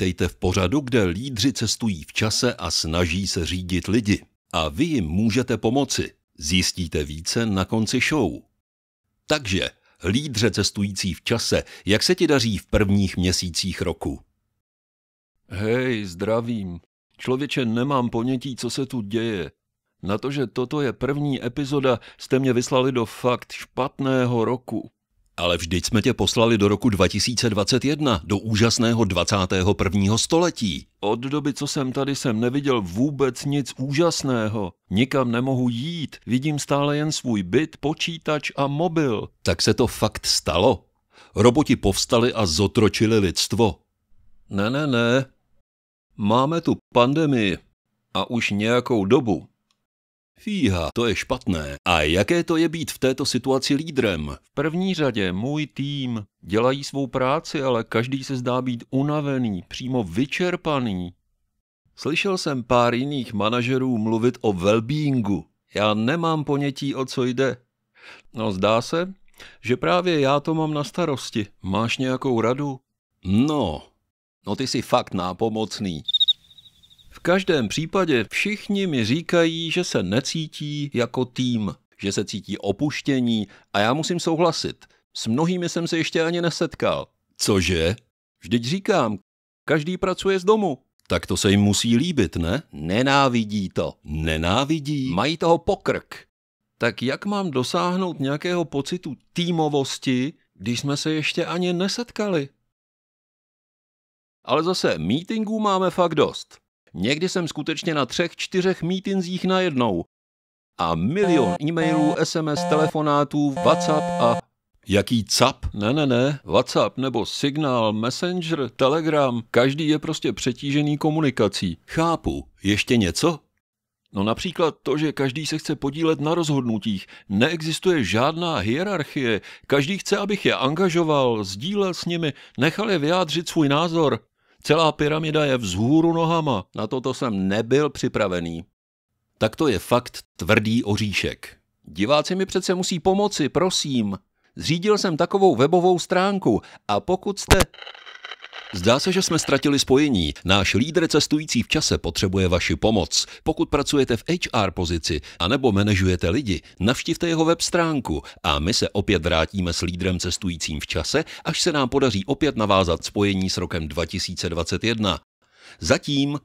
Vítejte v pořadu, kde lídři cestují v čase a snaží se řídit lidi. A vy jim můžete pomoci. Zjistíte více na konci show. Takže, lídře cestující v čase, jak se ti daří v prvních měsících roku? Hej, zdravím. Člověče, nemám ponětí, co se tu děje. Na to, že toto je první epizoda, jste mě vyslali do fakt špatného roku. Ale vždyť jsme tě poslali do roku 2021, do úžasného 21. století. Od doby, co jsem tady, jsem neviděl vůbec nic úžasného. Nikam nemohu jít, vidím stále jen svůj byt, počítač a mobil. Tak se to fakt stalo. Roboti povstali a zotročili lidstvo. Ne, ne, ne. Máme tu pandemii a už nějakou dobu Fíha, to je špatné. A jaké to je být v této situaci lídrem? V první řadě můj tým. Dělají svou práci, ale každý se zdá být unavený, přímo vyčerpaný. Slyšel jsem pár jiných manažerů mluvit o wellbeingu. Já nemám ponětí, o co jde. No zdá se, že právě já to mám na starosti. Máš nějakou radu? No, no ty jsi fakt nápomocný. V každém případě všichni mi říkají, že se necítí jako tým, že se cítí opuštění a já musím souhlasit. S mnohými jsem se ještě ani nesetkal. Cože? Vždyť říkám, každý pracuje z domu. Tak to se jim musí líbit, ne? Nenávidí to. Nenávidí? Mají toho pokrk. Tak jak mám dosáhnout nějakého pocitu týmovosti, když jsme se ještě ani nesetkali? Ale zase, meetingů máme fakt dost. Někdy jsem skutečně na třech, čtyřech mítinzích najednou. A milion e-mailů, SMS, telefonátů, WhatsApp a... Jaký cap? Ne, ne, ne. WhatsApp nebo Signál, Messenger, Telegram. Každý je prostě přetížený komunikací. Chápu. Ještě něco? No například to, že každý se chce podílet na rozhodnutích. Neexistuje žádná hierarchie. Každý chce, abych je angažoval, sdílel s nimi, nechal je vyjádřit svůj názor. Celá pyramida je vzhůru nohama, na toto jsem nebyl připravený. Tak to je fakt tvrdý oříšek. Diváci mi přece musí pomoci, prosím. Zřídil jsem takovou webovou stránku a pokud jste... Zdá se, že jsme ztratili spojení. Náš lídr cestující v čase potřebuje vaši pomoc. Pokud pracujete v HR pozici anebo manažujete lidi, navštivte jeho web stránku a my se opět vrátíme s lídrem cestujícím v čase, až se nám podaří opět navázat spojení s rokem 2021. Zatím